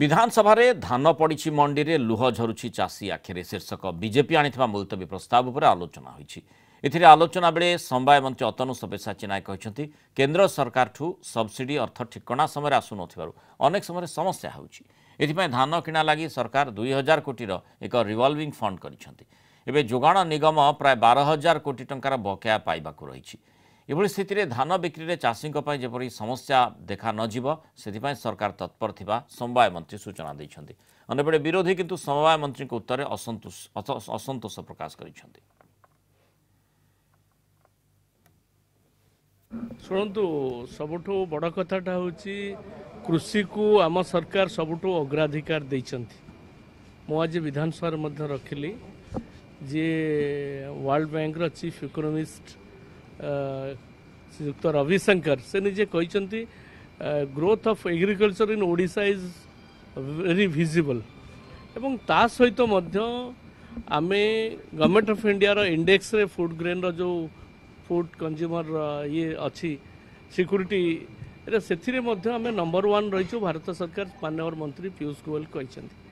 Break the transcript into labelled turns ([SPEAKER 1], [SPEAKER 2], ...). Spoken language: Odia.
[SPEAKER 1] ବିଧାନସଭାରେ ଧାନ ପଡ଼ିଛି ମଣ୍ଡିରେ ଲୁହ ଝରୁଛି ଚାଷୀ ଆଖିରେ ଶୀର୍ଷକ ବିଜେପି ଆଣିଥିବା ମୁଲତବୀ ପ୍ରସ୍ତାବ ଉପରେ ଆଲୋଚନା ହୋଇଛି ଏଥିରେ ଆଲୋଚନା ବେଳେ ସମବାୟ ମନ୍ତ୍ରୀ ଅତନୁ ସବ୍ୟସାଚୀ ନାୟକ କହିଛନ୍ତି କେନ୍ଦ୍ର ସରକାରଠୁ ସବସିଡ଼ି ଅର୍ଥ ଠିକଣା ସମୟରେ ଆସୁନଥିବାରୁ ଅନେକ ସମୟରେ ସମସ୍ୟା ହେଉଛି ଏଥିପାଇଁ ଧାନ କିଣା ଲାଗି ସରକାର ଦୁଇ ହଜାର କୋଟିର ଏକ ରିଭଲଭିଂ ଫଣ୍ଡ କରିଛନ୍ତି ଏବେ ଯୋଗାଣ ନିଗମ ପ୍ରାୟ ବାର ହଜାର କୋଟି ଟଙ୍କାର ବକେୟା ପାଇବାକୁ ରହିଛି ଏଭଳି ସ୍ଥିତିରେ ଧାନ ବିକ୍ରିରେ ଚାଷୀଙ୍କ ପାଇଁ ଯେପରି ସମସ୍ୟା ଦେଖା ନଯିବ ସେଥିପାଇଁ ସରକାର ତତ୍ପର ଥିବା ସମବାୟ ମନ୍ତ୍ରୀ ସୂଚନା ଦେଇଛନ୍ତି ଅନ୍ୟପଟେ ବିରୋଧୀ କିନ୍ତୁ ସମବାୟ ମନ୍ତ୍ରୀଙ୍କ ଉତ୍ତରରେ ଅସନ୍ତୋଷ ପ୍ରକାଶ କରିଛନ୍ତି
[SPEAKER 2] ଶୁଣନ୍ତୁ ସବୁଠୁ ବଡ଼ କଥାଟା ହେଉଛି କୃଷିକୁ ଆମ ସରକାର ସବୁଠୁ ଅଗ୍ରାଧିକାର ଦେଇଛନ୍ତି ମୁଁ ଆଜି ବିଧାନସଭାରେ ମଧ୍ୟ ରଖିଲି ଯିଏ ୱାର୍ଲଡ ବ୍ୟାଙ୍କର ଚିଫ୍ ଇକୋନୋମିଷ୍ଟ श्रीयुक्त रविशंकर से निजे कही growth of agriculture in Odisha is very visible एवं ता सहित आम गवर्नमेंट ऑफ इंडिया रो इंडेक्स रे फूड ग्रेन रो जो फूड कंज्यूमर ये अच्छी सिक्यूरीटी से नंबर वन रही भारत सरकार मानव मंत्री पीयूष गोयल कहते हैं